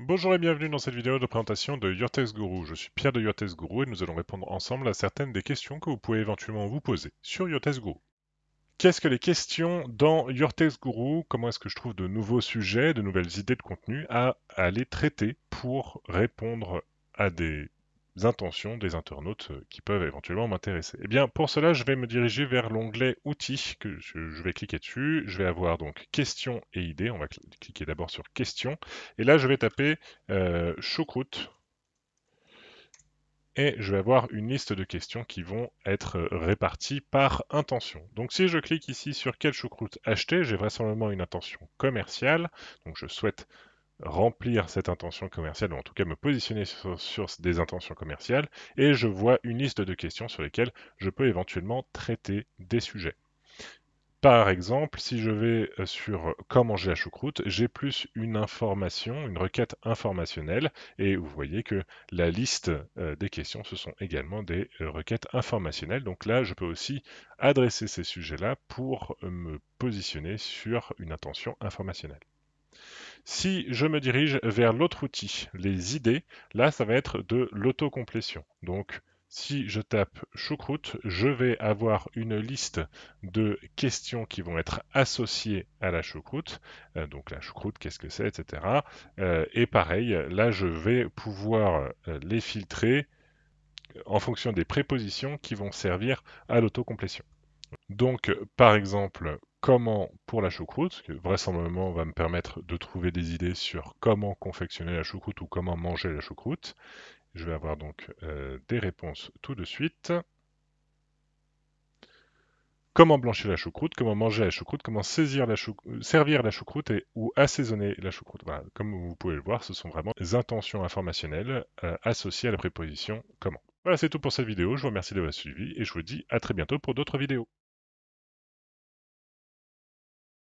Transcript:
Bonjour et bienvenue dans cette vidéo de présentation de Yurtex Guru. Je suis Pierre de Yurtex Guru et nous allons répondre ensemble à certaines des questions que vous pouvez éventuellement vous poser sur Yurtex Qu'est-ce que les questions dans Yurtex Guru Comment est-ce que je trouve de nouveaux sujets, de nouvelles idées de contenu à aller traiter pour répondre à des intentions des internautes euh, qui peuvent éventuellement m'intéresser. Eh bien, pour cela, je vais me diriger vers l'onglet Outils, que je vais cliquer dessus. Je vais avoir donc Questions et idées. On va cliquer d'abord sur Questions. Et là, je vais taper euh, choucroute. Et je vais avoir une liste de questions qui vont être euh, réparties par intention. Donc si je clique ici sur quelle choucroute acheter, j'ai vraisemblablement une intention commerciale. Donc je souhaite remplir cette intention commerciale, ou en tout cas me positionner sur, des intentions commerciales, et je vois une liste de questions sur lesquelles je peux éventuellement traiter des sujets. Par exemple, si je vais euh, sur comment manger la choucroute, j'ai plus une information, une requête informationnelle, et vous voyez que la liste euh, des questions, ce sont également des euh, requêtes informationnelles. Donc là, je peux aussi adresser ces sujets-là pour me positionner sur une intention informationnelle. Si je me dirige vers l'autre outil, les idées, là, ça va être de l'autocomplétion. Donc, si je tape choucroute, je vais avoir une liste de questions qui vont être associées à la choucroute. Euh, donc la choucroute, qu'est-ce que c'est, etc. Euh, et pareil, là, je vais pouvoir euh, les filtrer en fonction des prépositions qui vont servir à l'autocomplétion. Donc, par exemple, comment pour la choucroute, ce qui vraisemblablement va me permettre de trouver des idées sur comment confectionner la choucroute ou comment manger la choucroute. Je vais avoir donc euh, des réponses tout de suite. Comment blanchir la choucroute, comment manger la choucroute, comment saisir la euh, servir la choucroute et, ou assaisonner la choucroute. comme vous pouvez le voir, ce sont vraiment des intentions informationnelles euh, associées à la préposition comment. Voilà, c'est tout pour cette vidéo. Je vous remercie d'avoir suivi et je vous dis à très bientôt pour d'autres vidéos.